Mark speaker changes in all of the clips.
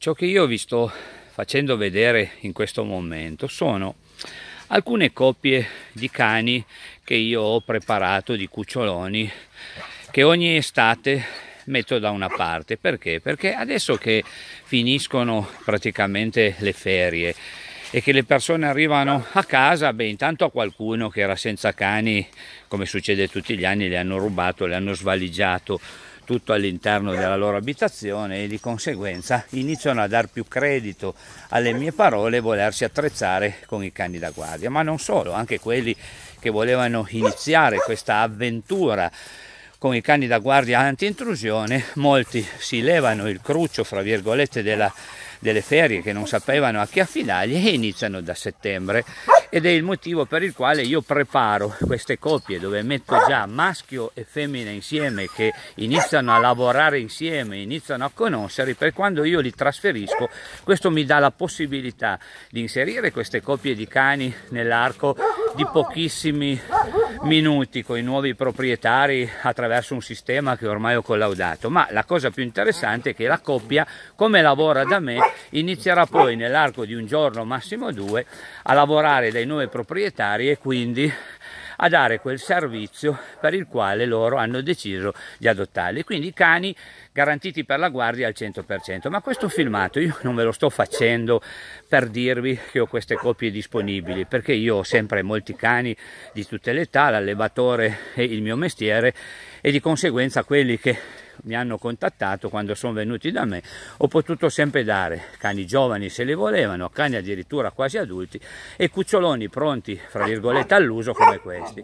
Speaker 1: ciò che io vi sto facendo vedere in questo momento sono alcune coppie di cani che io ho preparato di cuccioloni che ogni estate metto da una parte perché perché adesso che finiscono praticamente le ferie e che le persone arrivano a casa, beh intanto a qualcuno che era senza cani, come succede tutti gli anni, le hanno rubato, le hanno svaligiato, tutto all'interno della loro abitazione e di conseguenza iniziano a dar più credito alle mie parole e volersi attrezzare con i cani da guardia, ma non solo, anche quelli che volevano iniziare questa avventura con i cani da guardia anti-intrusione, molti si levano il cruccio, fra virgolette, della, delle ferie che non sapevano a chi affidargli e iniziano da settembre ed è il motivo per il quale io preparo queste coppie dove metto già maschio e femmina insieme che iniziano a lavorare insieme, iniziano a conoscere, per quando io li trasferisco questo mi dà la possibilità di inserire queste coppie di cani nell'arco di pochissimi minuti con i nuovi proprietari attraverso un sistema che ormai ho collaudato, ma la cosa più interessante è che la coppia, come lavora da me, inizierà poi nell'arco di un giorno, massimo due, a lavorare dai nuovi proprietari e quindi a dare quel servizio per il quale loro hanno deciso di adottarli. Quindi i cani garantiti per la guardia al 100%. Ma questo filmato io non ve lo sto facendo per dirvi che ho queste copie disponibili, perché io ho sempre molti cani di tutte le età, l'allevatore è il mio mestiere e di conseguenza quelli che mi hanno contattato quando sono venuti da me, ho potuto sempre dare cani giovani se li volevano, cani addirittura quasi adulti e cuccioloni pronti, fra virgolette, all'uso come questi.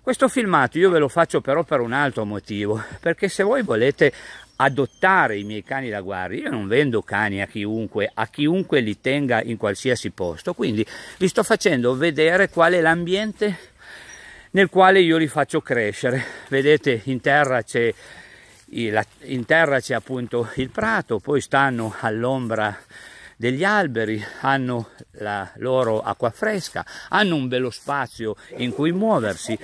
Speaker 1: Questo filmato io ve lo faccio però per un altro motivo, perché se voi volete adottare i miei cani da guardia. Io non vendo cani a chiunque, a chiunque li tenga in qualsiasi posto, quindi vi sto facendo vedere qual è l'ambiente nel quale io li faccio crescere. Vedete in terra c'è in terra c'è appunto il prato, poi stanno all'ombra degli alberi, hanno la loro acqua fresca, hanno un bello spazio in cui muoversi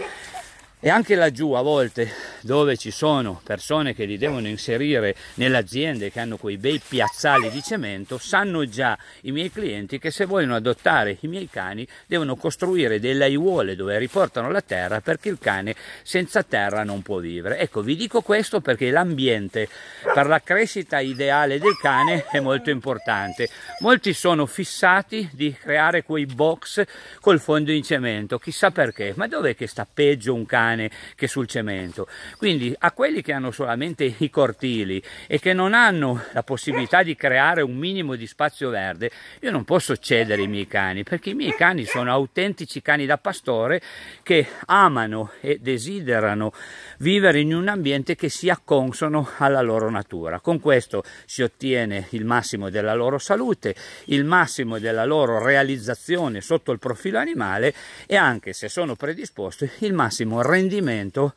Speaker 1: e anche laggiù a volte dove ci sono persone che li devono inserire nell'azienda e che hanno quei bei piazzali di cemento, sanno già i miei clienti che se vogliono adottare i miei cani devono costruire delle aiuole dove riportano la terra perché il cane senza terra non può vivere. Ecco, vi dico questo perché l'ambiente per la crescita ideale del cane è molto importante. Molti sono fissati di creare quei box col fondo in cemento, chissà perché, ma dov'è che sta peggio un cane che sul cemento? Quindi a quelli che hanno solamente i cortili e che non hanno la possibilità di creare un minimo di spazio verde, io non posso cedere i miei cani perché i miei cani sono autentici cani da pastore che amano e desiderano vivere in un ambiente che sia consono alla loro natura. Con questo si ottiene il massimo della loro salute, il massimo della loro realizzazione sotto il profilo animale e anche se sono predisposti il massimo rendimento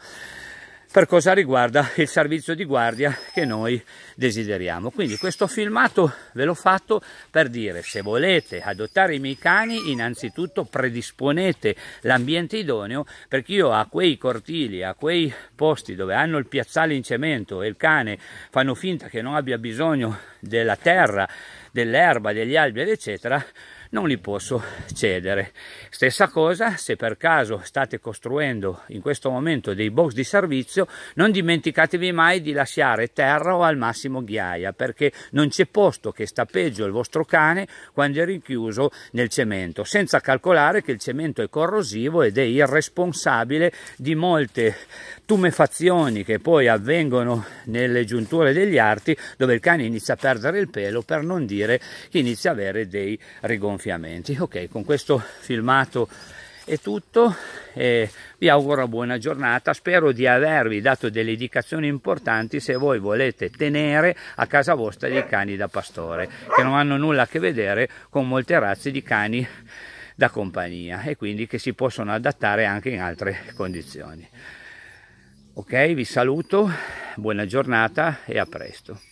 Speaker 1: per cosa riguarda il servizio di guardia che noi desideriamo. Quindi questo filmato ve l'ho fatto per dire se volete adottare i miei cani innanzitutto predisponete l'ambiente idoneo perché io a quei cortili, a quei posti dove hanno il piazzale in cemento e il cane fanno finta che non abbia bisogno della terra, dell'erba, degli alberi eccetera non li posso cedere. Stessa cosa se per caso state costruendo in questo momento dei box di servizio, non dimenticatevi mai di lasciare terra o al massimo ghiaia, perché non c'è posto che sta peggio il vostro cane quando è rinchiuso nel cemento, senza calcolare che il cemento è corrosivo ed è irresponsabile di molte tumefazioni che poi avvengono nelle giunture degli arti, dove il cane inizia a perdere il pelo, per non dire che inizia a avere dei rigonfiamenti gonfiamenti. Ok, con questo filmato è tutto, eh, vi auguro buona giornata, spero di avervi dato delle indicazioni importanti se voi volete tenere a casa vostra dei cani da pastore, che non hanno nulla a che vedere con molte razze di cani da compagnia e quindi che si possono adattare anche in altre condizioni. Ok, vi saluto, buona giornata e a presto.